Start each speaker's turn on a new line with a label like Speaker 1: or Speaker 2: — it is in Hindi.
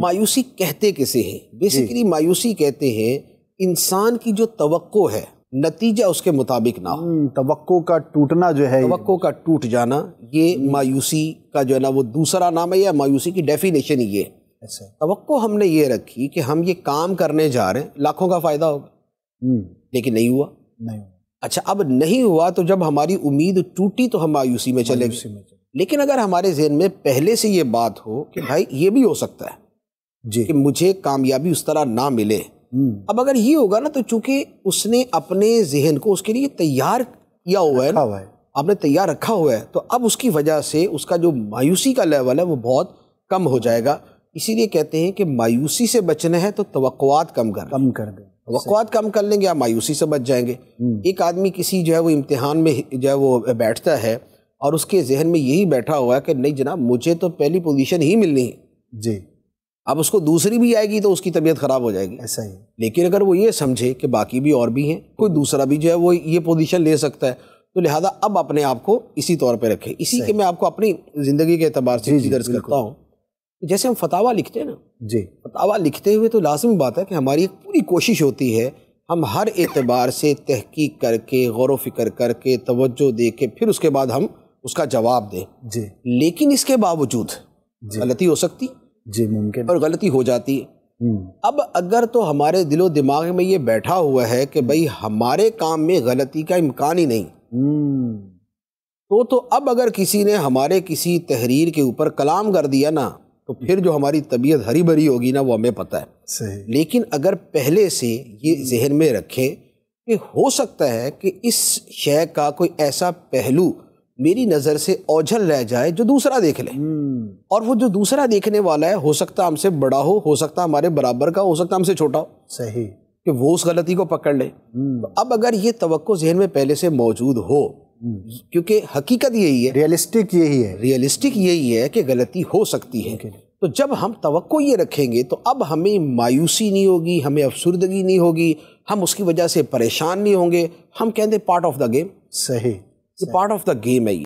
Speaker 1: मायूसी कहते कैसे हैं बेसिकली मायूसी कहते हैं इंसान की जो तवक्को है नतीजा उसके मुताबिक ना हो हम्म, तवक्को का टूटना जो है तवक्को का टूट जाना ये मायूसी का जो है ना वो दूसरा नाम है या मायूसी की डेफिनेशन ये अच्छा। तवक्को हमने ये रखी कि हम ये काम करने जा रहे हैं लाखों का फ़ायदा होगा हम्म। लेकिन नहीं हुआ नहीं अच्छा अब नहीं हुआ तो जब हमारी उम्मीद टूटी तो हम मायूसी में चले लेकिन अगर हमारे जहन में पहले से ये बात हो कि भाई ये भी हो सकता है जी कि मुझे कामयाबी उस तरह ना मिले हम्म। अब अगर ये होगा ना तो चूंकि उसने अपने जहन को उसके लिए तैयार किया हुआ है, है। आपने तैयार रखा हुआ है तो अब उसकी वजह से उसका जो मायूसी का लेवल है वो बहुत कम हो जाएगा इसीलिए कहते हैं कि मायूसी से बचना है तो तवक़ात कम कर कम कर दें तवक़ात कम कर लेंगे आप मायूसी से बच जाएंगे हम्म। एक आदमी किसी जो है वो इम्तहान में जो है वो बैठता है और उसके जहन में यही बैठा हुआ है कि नहीं जनाब मुझे तो पहली पोजीशन ही मिलनी है जी अब उसको दूसरी भी आएगी तो उसकी तबीयत ख़राब हो जाएगी ऐसा ही लेकिन अगर वो ये समझे कि बाकी भी और भी हैं कोई दूसरा भी जो है वो ये पोजीशन ले सकता है तो लिहाजा अब अपने आप को इसी तौर पे रखें इसी के मैं आपको अपनी ज़िंदगी के अतबार से दर्ज करता हूँ जैसे हम फतावा लिखते हैं ना जी फतावा लिखते हुए तो लाजमी बात है कि हमारी एक पूरी कोशिश होती है हम हर एतबार से तहकीक करके गौर फिक्र करके तवज्जो दे के फिर उसके बाद हम उसका जवाब दें जी लेकिन इसके बावजूद गलती हो सकती जी मुमकिन और गलती हो जाती है हम्म। अब अगर तो हमारे दिलो दिमाग में ये बैठा हुआ है कि भाई हमारे काम में गलती का इम्कान ही नहीं हम्म। तो तो अब अगर किसी ने हमारे किसी तहरीर के ऊपर कलाम कर दिया ना तो फिर जो हमारी तबीयत हरी भरी होगी ना वो हमें पता है सही लेकिन अगर पहले से ये हम्म। जहन में रखें कि हो सकता है कि इस शय का कोई ऐसा पहलू मेरी नज़र से ओझल रह जाए जो दूसरा देख ले हम्म। और वो जो दूसरा देखने वाला है हो सकता हमसे बड़ा हो हो सकता हमारे बराबर का हो सकता हमसे छोटा हो सही कि वो उस गलती को पकड़ ले हम्म। अब अगर ये तो जहन में पहले से मौजूद हो हम्म। क्योंकि हकीकत यही है रियलिस्टिक यही है रियलिस्टिक यही है कि गलती हो सकती है तो जब हम तो ये रखेंगे तो अब हमें मायूसी नहीं होगी हमें अफसरदगी नहीं होगी हम उसकी वजह से परेशान नहीं होंगे हम कहते पार्ट ऑफ द गेम सही It's a part of the game.